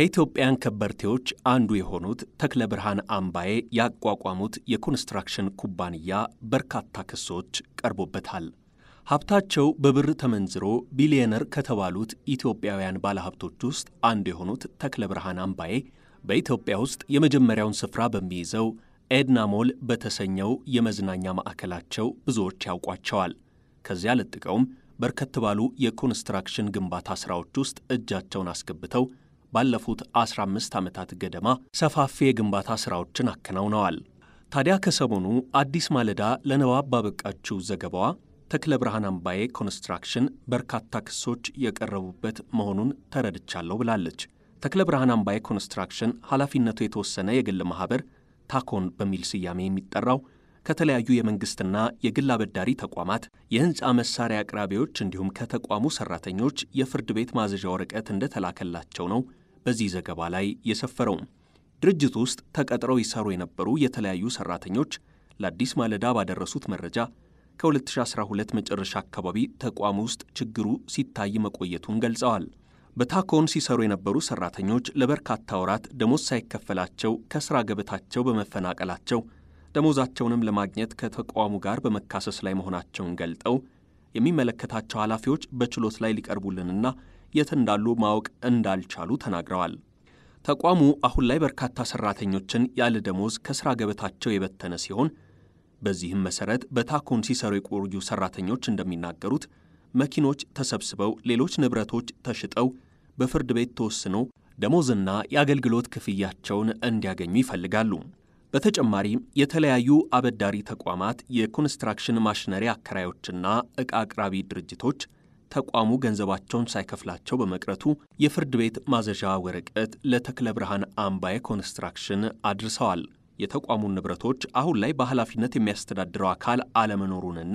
ከኢትዮጵያን ከበርቴዎች አንዱ የሆኑት ተክለ ብርሃን አምባዬ ያቋቋሙት የኮንስትራክሽን ኩባንያ በርካታ ክሶች ቀርቦበታል። ሀብታቸው በብር ተመንዝሮ ቢሊየነር ከተባሉት ኢትዮጵያውያን ባለሀብቶች ውስጥ አንዱ የሆኑት ተክለ ብርሃን አምባዬ በኢትዮጵያ ውስጥ የመጀመሪያውን ስፍራ በሚይዘው ኤድና ሞል በተሰኘው የመዝናኛ ማዕከላቸው ብዙዎች ያውቋቸዋል። ከዚያ ለጥቀውም በርከት ባሉ የኮንስትራክሽን ግንባታ ሥራዎች ውስጥ እጃቸውን አስገብተው ባለፉት 15 ዓመታት ገደማ ሰፋፊ የግንባታ ሥራዎችን አከናውነዋል። ታዲያ ከሰሞኑ አዲስ ማለዳ ለንባብ ባበቃችው ዘገባዋ ተክለ ብርሃን አምባዬ ኮንስትራክሽን በርካታ ክሶች የቀረቡበት መሆኑን ተረድቻለሁ ብላለች። ተክለ ብርሃን አምባዬ ኮንስትራክሽን ኃላፊነቱ የተወሰነ የግል ማኅበር ታኮን በሚል ስያሜ የሚጠራው ከተለያዩ የመንግሥትና የግል አበዳሪ ተቋማት፣ የሕንፃ መሣሪያ አቅራቢዎች እንዲሁም ከተቋሙ ሠራተኞች የፍርድ ቤት ማዘዣ ወረቀት እንደተላከላቸው ነው በዚህ ዘገባ ላይ የሰፈረውም። ድርጅት ውስጥ ተቀጥረው ይሰሩ የነበሩ የተለያዩ ሰራተኞች ለአዲስ ማለዳ ባደረሱት መረጃ ከ2012 መጨረሻ አካባቢ ተቋም ውስጥ ችግሩ ሲታይ መቆየቱን ገልጸዋል። በታኮን ሲሰሩ የነበሩ ሰራተኞች ለበርካታ ወራት ደሞዝ ሳይከፈላቸው ከስራ ገበታቸው በመፈናቀላቸው ደሞዛቸውንም ለማግኘት ከተቋሙ ጋር በመካሰስ ላይ መሆናቸውን ገልጠው የሚመለከታቸው ኃላፊዎች በችሎት ላይ ሊቀርቡልንና የት እንዳሉ ማወቅ እንዳልቻሉ ተናግረዋል። ተቋሙ አሁን ላይ በርካታ ሠራተኞችን ያለ ደሞዝ ከሥራ ገበታቸው የበተነ ሲሆን በዚህም መሠረት በታኮን ሲሰሩ የቆዩ ሠራተኞች እንደሚናገሩት መኪኖች ተሰብስበው፣ ሌሎች ንብረቶች ተሽጠው በፍርድ ቤት ተወስኖ ደሞዝና የአገልግሎት ክፍያቸውን እንዲያገኙ ይፈልጋሉ። በተጨማሪም የተለያዩ አበዳሪ ተቋማት፣ የኮንስትራክሽን ማሽነሪ አከራዮችና ዕቃ አቅራቢ ድርጅቶች ተቋሙ ገንዘባቸውን ሳይከፍላቸው በመቅረቱ የፍርድ ቤት ማዘዣ ወረቀት ለተክለ ብርሃን አምባዬ ኮንስትራክሽን አድርሰዋል። የተቋሙን ንብረቶች አሁን ላይ በኃላፊነት የሚያስተዳድረው አካል አለመኖሩንና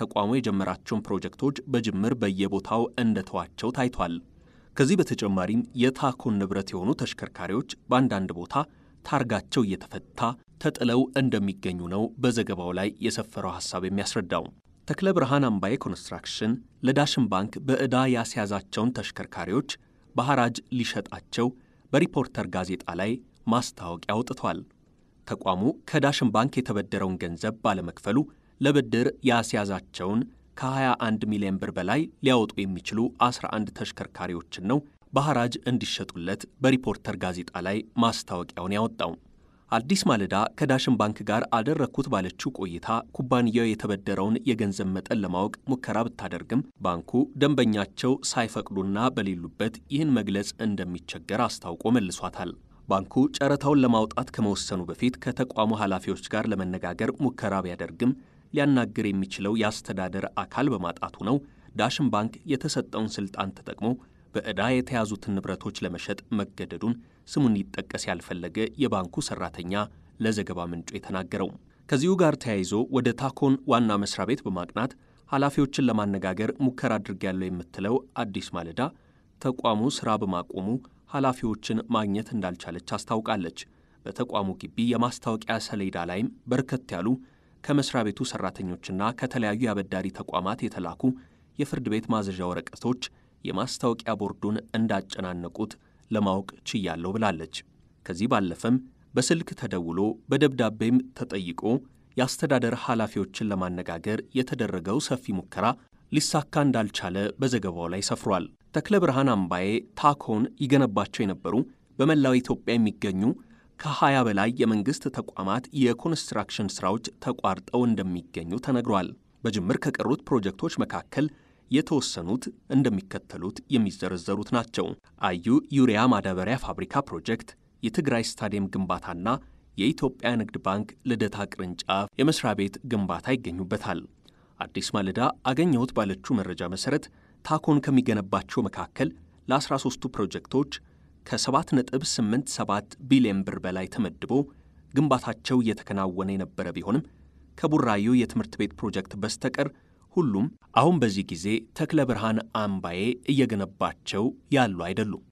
ተቋሙ የጀመራቸውን ፕሮጀክቶች በጅምር በየቦታው እንደተዋቸው ታይቷል። ከዚህ በተጨማሪም የታኮን ንብረት የሆኑ ተሽከርካሪዎች በአንዳንድ ቦታ ታርጋቸው እየተፈታ ተጥለው እንደሚገኙ ነው በዘገባው ላይ የሰፈረው ሐሳብ የሚያስረዳው። ተክለ ብርሃን አምባዬ ኮንስትራክሽን ለዳሽን ባንክ በዕዳ ያስያዛቸውን ተሽከርካሪዎች በሐራጅ ሊሸጣቸው በሪፖርተር ጋዜጣ ላይ ማስታወቂያ አውጥቷል። ተቋሙ ከዳሽን ባንክ የተበደረውን ገንዘብ ባለመክፈሉ ለብድር ያስያዛቸውን ከ21 ሚሊዮን ብር በላይ ሊያወጡ የሚችሉ 11 ተሽከርካሪዎችን ነው በሐራጅ እንዲሸጡለት በሪፖርተር ጋዜጣ ላይ ማስታወቂያውን ያወጣው። አዲስ ማለዳ ከዳሽን ባንክ ጋር አደረግኩት ባለችው ቆይታ ኩባንያው የተበደረውን የገንዘብ መጠን ለማወቅ ሙከራ ብታደርግም ባንኩ ደንበኛቸው ሳይፈቅዱና በሌሉበት ይህን መግለጽ እንደሚቸገር አስታውቆ መልሷታል። ባንኩ ጨረታውን ለማውጣት ከመወሰኑ በፊት ከተቋሙ ኃላፊዎች ጋር ለመነጋገር ሙከራ ቢያደርግም ሊያናግር የሚችለው የአስተዳደር አካል በማጣቱ ነው ዳሽን ባንክ የተሰጠውን ስልጣን ተጠቅሞ በዕዳ የተያዙትን ንብረቶች ለመሸጥ መገደዱን ስሙን ይጠቀስ ያልፈለገ የባንኩ ሰራተኛ ለዘገባ ምንጩ የተናገረው። ከዚሁ ጋር ተያይዞ ወደ ታኮን ዋና መስሪያ ቤት በማቅናት ኃላፊዎችን ለማነጋገር ሙከራ አድርጌያለሁ የምትለው አዲስ ማለዳ ተቋሙ ሥራ በማቆሙ ኃላፊዎችን ማግኘት እንዳልቻለች አስታውቃለች። በተቋሙ ግቢ የማስታወቂያ ሰሌዳ ላይም በርከት ያሉ ከመስሪያ ቤቱ ሰራተኞችና ከተለያዩ የአበዳሪ ተቋማት የተላኩ የፍርድ ቤት ማዘዣ ወረቀቶች የማስታወቂያ ቦርዱን እንዳጨናነቁት ለማወቅ ችያለሁ ብላለች። ከዚህ ባለፈም በስልክ ተደውሎ በደብዳቤም ተጠይቆ የአስተዳደር ኃላፊዎችን ለማነጋገር የተደረገው ሰፊ ሙከራ ሊሳካ እንዳልቻለ በዘገባው ላይ ሰፍሯል። ተክለ ብርሃን አምባዬ ታኮን ይገነባቸው የነበሩ በመላው ኢትዮጵያ የሚገኙ ከ20 በላይ የመንግሥት ተቋማት የኮንስትራክሽን ሥራዎች ተቋርጠው እንደሚገኙ ተነግሯል። በጅምር ከቀሩት ፕሮጀክቶች መካከል የተወሰኑት እንደሚከተሉት የሚዘረዘሩት ናቸው። አዩ ዩሪያ ማዳበሪያ ፋብሪካ ፕሮጀክት፣ የትግራይ ስታዲየም ግንባታና የኢትዮጵያ ንግድ ባንክ ልደታ ቅርንጫፍ የመስሪያ ቤት ግንባታ ይገኙበታል። አዲስ ማለዳ አገኘሁት ባለችው መረጃ መሰረት ታኮን ከሚገነባቸው መካከል ለ13ቱ ፕሮጀክቶች ከ7.87 ቢሊዮን ብር በላይ ተመድቦ ግንባታቸው እየተከናወነ የነበረ ቢሆንም ከቡራዩ የትምህርት ቤት ፕሮጀክት በስተቀር ሁሉም አሁን በዚህ ጊዜ ተክለ ብርሃን አምባዬ እየገነባቸው ያሉ አይደሉም።